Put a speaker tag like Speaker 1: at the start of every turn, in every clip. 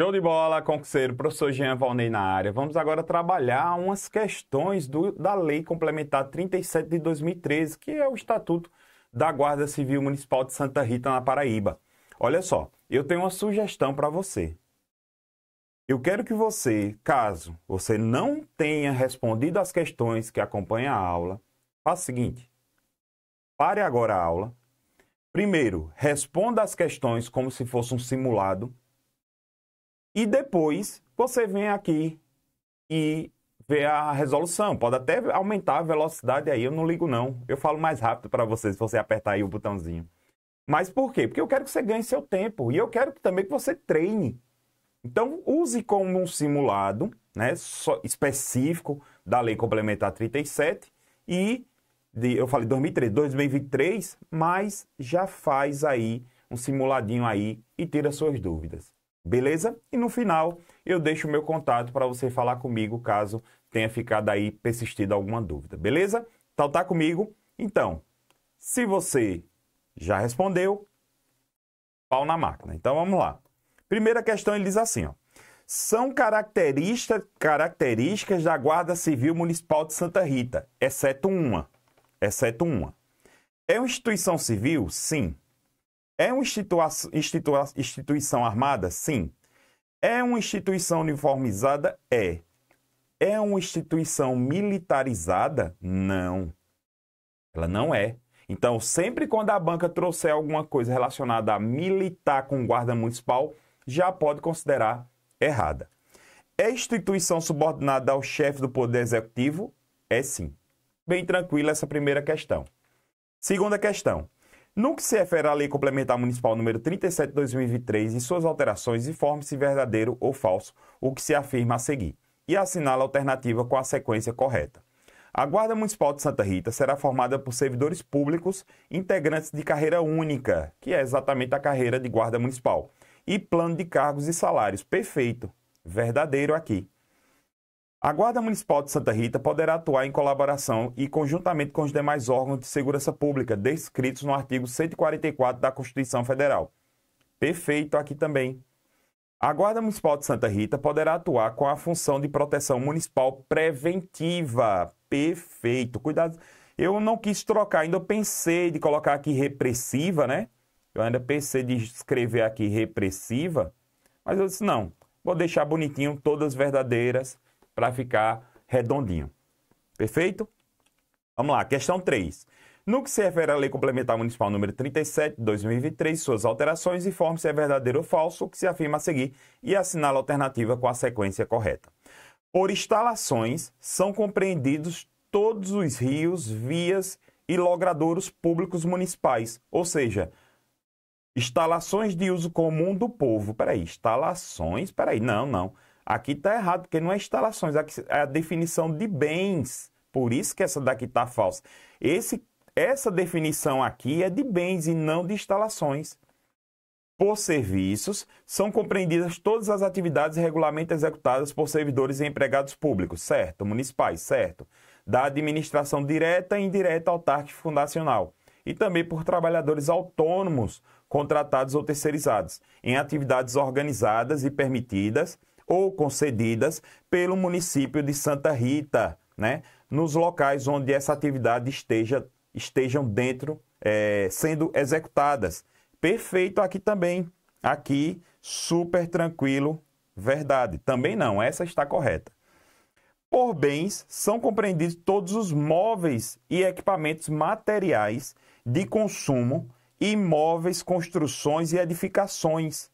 Speaker 1: Show de bola, concurseiro, professor Jean Valnei na área. Vamos agora trabalhar umas questões do, da Lei Complementar 37 de 2013, que é o Estatuto da Guarda Civil Municipal de Santa Rita, na Paraíba. Olha só, eu tenho uma sugestão para você. Eu quero que você, caso você não tenha respondido as questões que acompanham a aula, faça o seguinte: pare agora a aula. Primeiro, responda as questões como se fosse um simulado. E depois você vem aqui e vê a resolução. Pode até aumentar a velocidade aí, eu não ligo não. Eu falo mais rápido para você se você apertar aí o botãozinho. Mas por quê? Porque eu quero que você ganhe seu tempo e eu quero também que você treine. Então, use como um simulado né, específico da Lei Complementar 37 e, de, eu falei 2003, 2023, mas já faz aí um simuladinho aí e tira suas dúvidas. Beleza? E no final eu deixo o meu contato para você falar comigo caso tenha ficado aí persistida alguma dúvida, beleza? Então tá comigo? Então, se você já respondeu, pau na máquina. Então vamos lá. Primeira questão ele diz assim, ó. São característica, características da Guarda Civil Municipal de Santa Rita, exceto uma. Exceto uma. É uma instituição civil? Sim. É uma institua institua instituição armada? Sim. É uma instituição uniformizada? É. É uma instituição militarizada? Não. Ela não é. Então, sempre quando a banca trouxer alguma coisa relacionada a militar com guarda municipal, já pode considerar errada. É instituição subordinada ao chefe do Poder Executivo? É sim. Bem tranquila essa primeira questão. Segunda questão. No que se refere à Lei Complementar Municipal número 37/2023 e suas alterações, informe-se verdadeiro ou falso o que se afirma a seguir e assinala a alternativa com a sequência correta. A Guarda Municipal de Santa Rita será formada por servidores públicos integrantes de carreira única, que é exatamente a carreira de Guarda Municipal, e plano de cargos e salários. Perfeito. Verdadeiro aqui. A Guarda Municipal de Santa Rita poderá atuar em colaboração e conjuntamente com os demais órgãos de segurança pública descritos no artigo 144 da Constituição Federal. Perfeito aqui também. A Guarda Municipal de Santa Rita poderá atuar com a função de proteção municipal preventiva. Perfeito. Cuidado. Eu não quis trocar, ainda pensei de colocar aqui repressiva, né? Eu ainda pensei de escrever aqui repressiva, mas eu disse não. Vou deixar bonitinho todas verdadeiras para ficar redondinho. Perfeito? Vamos lá, questão 3. No que se refere à Lei Complementar Municipal número 37 de 2023, suas alterações, informe se é verdadeiro ou falso o que se afirma a seguir e assinale a alternativa com a sequência correta. Por instalações, são compreendidos todos os rios, vias e logradouros públicos municipais, ou seja, instalações de uso comum do povo. Peraí, instalações? Peraí, não, não. Aqui está errado, porque não é instalações, é a definição de bens. Por isso que essa daqui está falsa. Esse, essa definição aqui é de bens e não de instalações. Por serviços, são compreendidas todas as atividades regularmente executadas por servidores e empregados públicos, certo? Municipais, certo? Da administração direta e indireta autárquica fundacional. E também por trabalhadores autônomos, contratados ou terceirizados, em atividades organizadas e permitidas ou concedidas pelo município de Santa Rita, né? nos locais onde essa atividade esteja, estejam dentro, é, sendo executadas. Perfeito aqui também. Aqui, super tranquilo, verdade. Também não, essa está correta. Por bens, são compreendidos todos os móveis e equipamentos materiais de consumo, imóveis, construções e edificações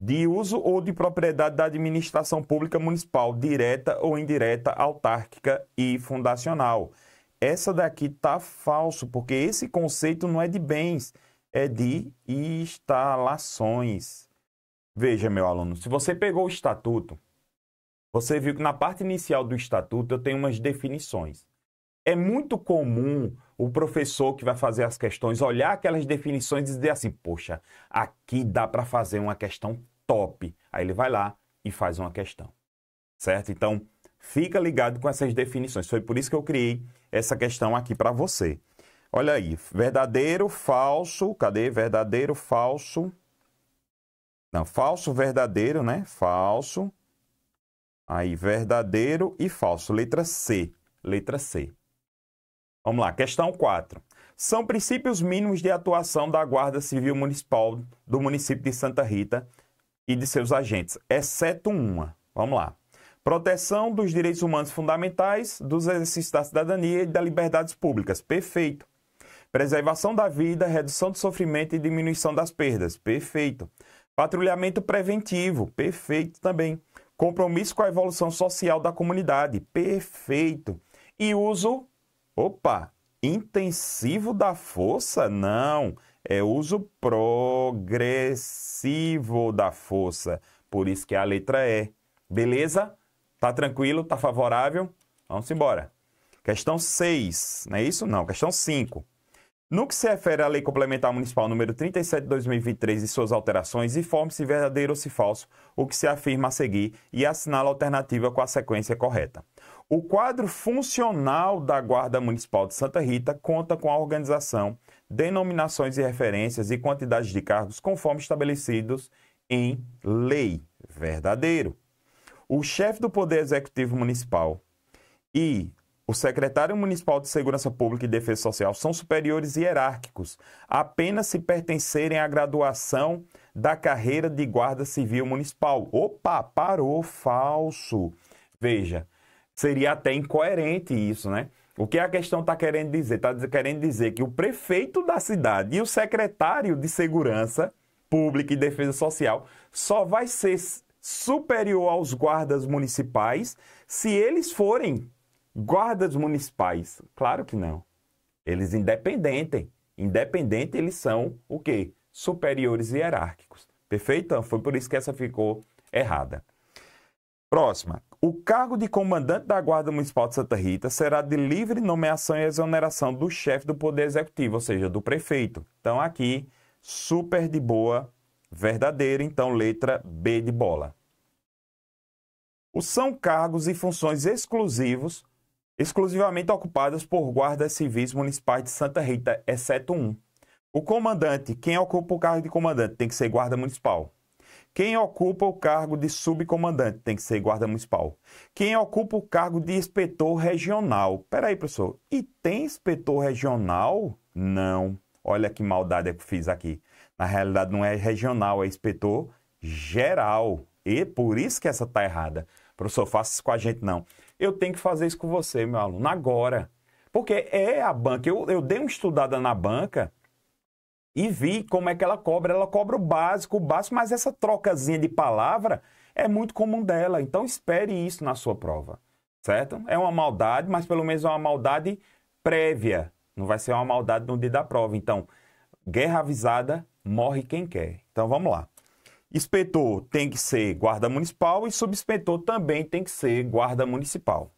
Speaker 1: de uso ou de propriedade da administração pública municipal, direta ou indireta, autárquica e fundacional. Essa daqui tá falso, porque esse conceito não é de bens, é de instalações. Veja, meu aluno, se você pegou o estatuto, você viu que na parte inicial do estatuto eu tenho umas definições. É muito comum o professor que vai fazer as questões olhar aquelas definições e dizer assim: poxa, aqui dá para fazer uma questão top. Aí ele vai lá e faz uma questão, certo? Então, fica ligado com essas definições. Foi por isso que eu criei essa questão aqui para você. Olha aí, verdadeiro, falso, cadê? Verdadeiro, falso. Não, falso, verdadeiro, né? Falso. Aí, verdadeiro e falso. Letra C. Letra C. Vamos lá, questão 4. São princípios mínimos de atuação da Guarda Civil Municipal do município de Santa Rita e de seus agentes, exceto uma. Vamos lá. Proteção dos direitos humanos fundamentais, dos exercícios da cidadania e das liberdades públicas. Perfeito. Preservação da vida, redução do sofrimento e diminuição das perdas. Perfeito. Patrulhamento preventivo. Perfeito também. Compromisso com a evolução social da comunidade. Perfeito. E uso Opa, intensivo da força? Não, é uso progressivo da força. Por isso que a letra E. Beleza? Tá tranquilo? Tá favorável? Vamos embora. Questão 6, não é isso? Não, questão 5. No que se refere à Lei Complementar Municipal número 37 de 2023 e suas alterações, informe-se verdadeiro ou se falso o que se afirma a seguir e assinale a alternativa com a sequência correta. O quadro funcional da Guarda Municipal de Santa Rita conta com a organização, denominações e referências e quantidades de cargos conforme estabelecidos em lei. Verdadeiro. O chefe do Poder Executivo Municipal e o secretário municipal de Segurança Pública e Defesa Social são superiores hierárquicos, apenas se pertencerem à graduação da carreira de guarda civil municipal. Opa, parou, falso. Veja, seria até incoerente isso, né? O que a questão está querendo dizer? Está querendo dizer que o prefeito da cidade e o secretário de Segurança Pública e Defesa Social só vai ser superior aos guardas municipais se eles forem Guardas municipais, claro que não. Eles independentem. Independente, eles são o quê? Superiores hierárquicos. Perfeito? Então, foi por isso que essa ficou errada. Próxima. O cargo de comandante da Guarda Municipal de Santa Rita será de livre nomeação e exoneração do chefe do Poder Executivo, ou seja, do prefeito. Então, aqui, super de boa, verdadeira. Então, letra B de bola. são cargos e funções exclusivos exclusivamente ocupadas por guardas civis municipais de Santa Rita, exceto um. O comandante, quem ocupa o cargo de comandante, tem que ser guarda municipal. Quem ocupa o cargo de subcomandante tem que ser guarda municipal. Quem ocupa o cargo de inspetor regional. Peraí, professor. E tem inspetor regional? Não. Olha que maldade que eu fiz aqui. Na realidade, não é regional, é inspetor geral. E por isso que essa tá errada. Professor, faça isso com a gente, não eu tenho que fazer isso com você, meu aluno, agora. Porque é a banca. Eu, eu dei uma estudada na banca e vi como é que ela cobra. Ela cobra o básico, o básico, mas essa trocazinha de palavra é muito comum dela. Então espere isso na sua prova, certo? É uma maldade, mas pelo menos é uma maldade prévia. Não vai ser uma maldade no dia da prova. Então, guerra avisada, morre quem quer. Então vamos lá. Inspetor tem que ser guarda municipal e subinspetor também tem que ser guarda municipal.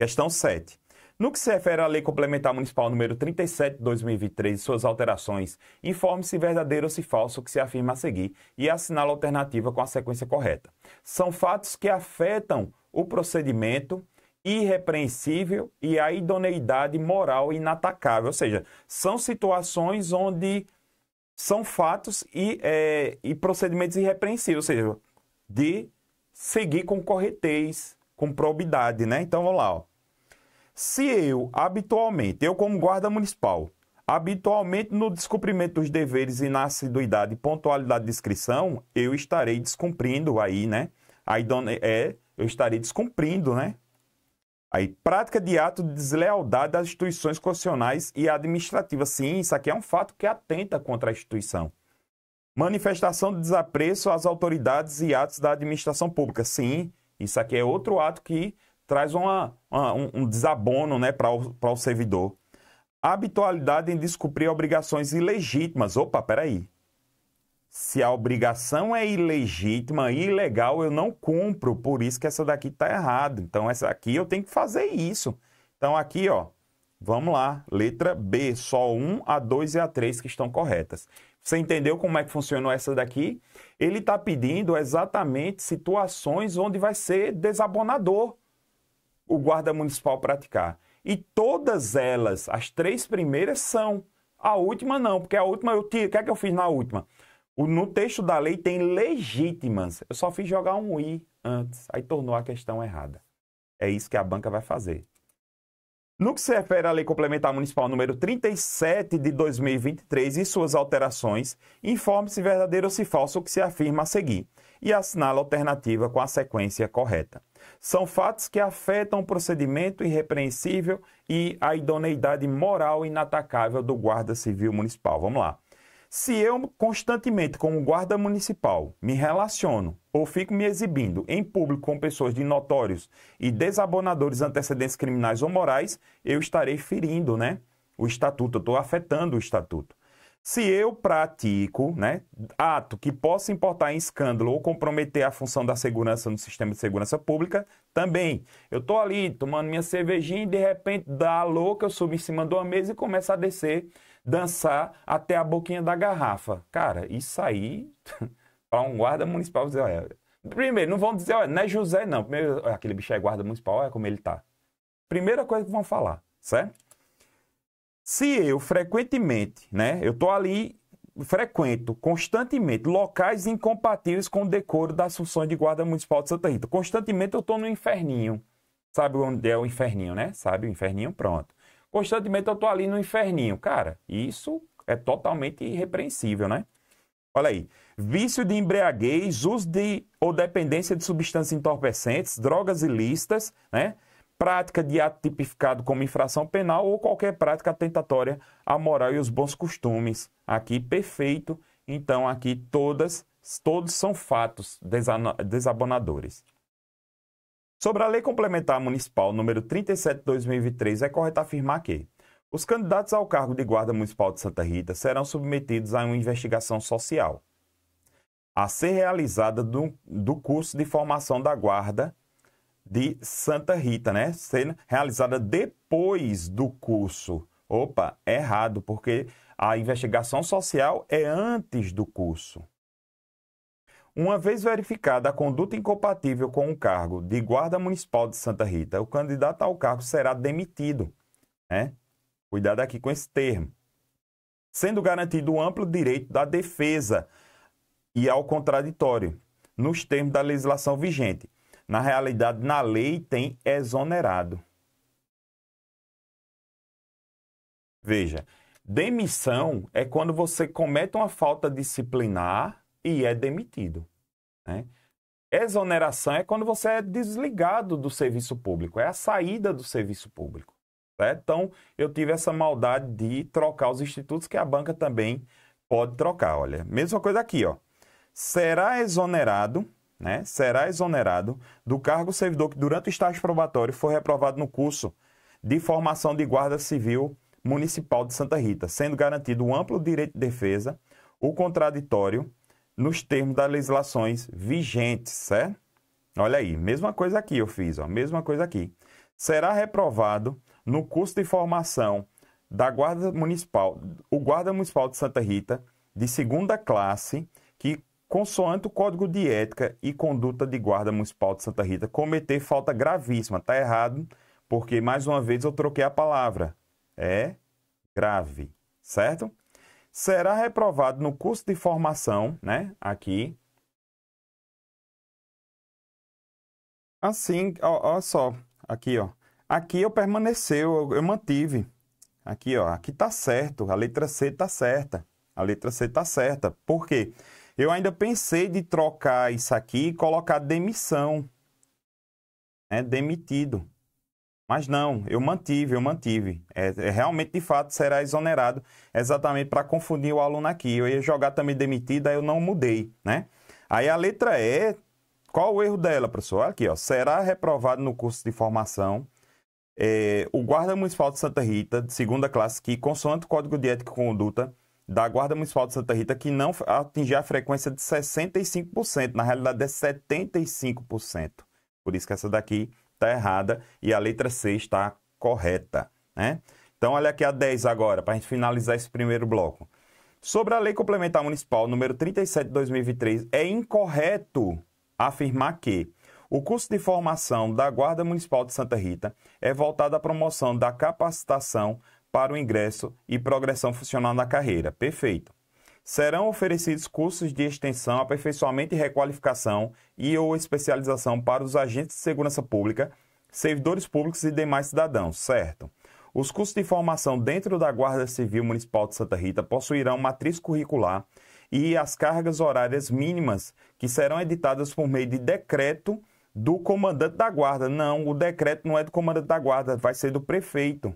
Speaker 1: Questão 7. No que se refere à Lei Complementar Municipal número 37 de 2023 e suas alterações, informe se verdadeiro ou se falso o que se afirma a seguir e assinale a alternativa com a sequência correta. São fatos que afetam o procedimento irrepreensível e a idoneidade moral inatacável, ou seja, são situações onde são fatos e, é, e procedimentos irrepreensíveis, ou seja, de seguir com corretez, com probidade, né? Então vamos lá. Ó. Se eu habitualmente, eu como guarda municipal, habitualmente no descumprimento dos deveres e na assiduidade, pontualidade de descrição, eu estarei descumprindo aí, né? Aí é, eu estarei descumprindo, né? Aí, prática de ato de deslealdade às instituições constitucionais e administrativas. Sim, isso aqui é um fato que atenta contra a instituição. Manifestação de desapreço às autoridades e atos da administração pública. Sim, isso aqui é outro ato que traz uma, uma, um, um, desabono né, para o, o servidor. Habitualidade em descobrir obrigações ilegítimas. Opa, peraí se a obrigação é ilegítima, ilegal, eu não cumpro, por isso que essa daqui está errada. Então essa aqui eu tenho que fazer isso. Então aqui, ó, vamos lá, letra B, só 1, a 2 e a 3 que estão corretas. Você entendeu como é que funcionou essa daqui? Ele está pedindo exatamente situações onde vai ser desabonador o guarda municipal praticar. E todas elas, as três primeiras são, a última não, porque a última eu tiro, o que é que eu fiz na última? no texto da lei tem legítimas. Eu só fiz jogar um i antes, aí tornou a questão errada. É isso que a banca vai fazer. No que se refere à Lei Complementar Municipal número 37 de 2023 e suas alterações, informe se verdadeiro ou se falso o que se afirma a seguir e assinale a alternativa com a sequência correta. São fatos que afetam o procedimento irrepreensível e a idoneidade moral inatacável do Guarda Civil Municipal. Vamos lá. Se eu constantemente, como guarda municipal, me relaciono ou fico me exibindo em público com pessoas de notórios e desabonadores antecedentes criminais ou morais, eu estarei ferindo né, o estatuto, eu estou afetando o estatuto. Se eu pratico né, ato que possa importar em escândalo ou comprometer a função da segurança no sistema de segurança pública, também. Eu estou ali tomando minha cervejinha e de repente dá louca, eu subo em cima de uma mesa e começo a descer dançar até a boquinha da garrafa. Cara, isso aí, para um guarda municipal dizer, olha, primeiro, não vão dizer, olha, não é José não. Primeiro, aquele bicho é guarda municipal, olha como ele tá. Primeira coisa que vão falar, certo? Se eu frequentemente, né, eu tô ali, frequento constantemente locais incompatíveis com o decoro das funções de guarda municipal de Santa Rita. Constantemente eu tô no inferninho. Sabe onde é o inferninho, né? Sabe o inferninho? Pronto. Constantemente eu estou ali no inferninho. Cara, isso é totalmente irrepreensível, né? Olha aí. Vício de embriaguez, uso de ou dependência de substâncias entorpecentes, drogas ilícitas, né? Prática de ato tipificado como infração penal ou qualquer prática atentatória à moral e os bons costumes. Aqui, perfeito. Então, aqui todas, todos são fatos desabonadores. Sobre a Lei Complementar Municipal número 37/2023, é correto afirmar que os candidatos ao cargo de Guarda Municipal de Santa Rita serão submetidos a uma investigação social a ser realizada do, do curso de formação da Guarda de Santa Rita, né? Sendo realizada depois do curso. Opa, errado, porque a investigação social é antes do curso. Uma vez verificada a conduta incompatível com o cargo de guarda municipal de Santa Rita, o candidato ao cargo será demitido. Né? Cuidado aqui com esse termo. Sendo garantido o amplo direito da defesa e ao contraditório, nos termos da legislação vigente. Na realidade, na lei tem exonerado. Veja, demissão é quando você comete uma falta disciplinar e é demitido. Né? Exoneração é quando você é desligado do serviço público, é a saída do serviço público. Né? Então, eu tive essa maldade de trocar os institutos que a banca também pode trocar. Olha, mesma coisa aqui, ó. Será exonerado né, será exonerado do cargo servidor que durante o estágio probatório foi reprovado no curso de formação de guarda civil municipal de Santa Rita, sendo garantido o amplo direito de defesa, o contraditório nos termos das legislações vigentes, certo? Olha aí, mesma coisa aqui eu fiz, ó, mesma coisa aqui. Será reprovado no curso de formação da Guarda Municipal, o Guarda Municipal de Santa Rita, de segunda classe, que consoante o Código de Ética e Conduta de Guarda Municipal de Santa Rita, cometer falta gravíssima. Tá errado, porque mais uma vez eu troquei a palavra. É grave, certo? será reprovado no curso de formação, né? Aqui. Assim, ó, ó só, aqui, ó. Aqui eu permaneceu, eu, eu mantive. Aqui, ó, aqui tá certo, a letra C tá certa. A letra C tá certa. Por quê? Eu ainda pensei de trocar isso aqui e colocar demissão. É demitido. Mas não, eu mantive, eu mantive. É, é realmente, de fato, será exonerado exatamente para confundir o aluno aqui. Eu ia jogar também demitido, aí eu não mudei, né? Aí a letra E, qual o erro dela, professor? Aqui, ó. Será reprovado no curso de formação é, o guarda municipal de Santa Rita, de segunda classe, que, consoante o Código de Ética e Conduta da Guarda Municipal de Santa Rita, que não atingir a frequência de 65%, na realidade é 75%. Por isso que essa daqui está errada e a letra C está correta. Né? Então, olha aqui a 10 agora, para a gente finalizar esse primeiro bloco. Sobre a Lei Complementar Municipal número 37 de 2023, é incorreto afirmar que o curso de formação da Guarda Municipal de Santa Rita é voltado à promoção da capacitação para o ingresso e progressão funcional na carreira. Perfeito serão oferecidos cursos de extensão, aperfeiçoamento e requalificação e ou especialização para os agentes de segurança pública, servidores públicos e demais cidadãos, certo? Os cursos de formação dentro da Guarda Civil Municipal de Santa Rita possuirão matriz curricular e as cargas horárias mínimas que serão editadas por meio de decreto do comandante da guarda. Não, o decreto não é do comandante da guarda, vai ser do prefeito.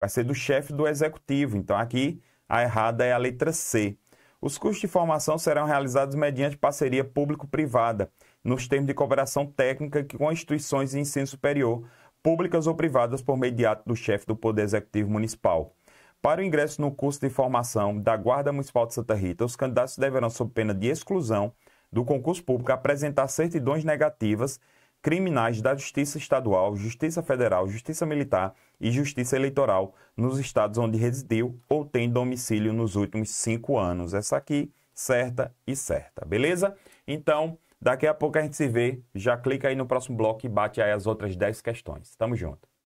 Speaker 1: Vai ser do chefe do executivo. Então aqui a errada é a letra C. Os cursos de formação serão realizados mediante parceria público-privada, nos termos de cooperação técnica com instituições de ensino superior, públicas ou privadas, por meio de ato do chefe do Poder Executivo Municipal. Para o ingresso no curso de formação da Guarda Municipal de Santa Rita, os candidatos deverão, sob pena de exclusão do concurso público, apresentar certidões negativas criminais da Justiça Estadual, Justiça Federal, Justiça Militar e Justiça Eleitoral nos estados onde residiu ou tem domicílio nos últimos cinco anos. Essa aqui, certa e certa, beleza? Então, daqui a pouco a gente se vê. Já clica aí no próximo bloco e bate aí as outras 10 questões. Tamo junto.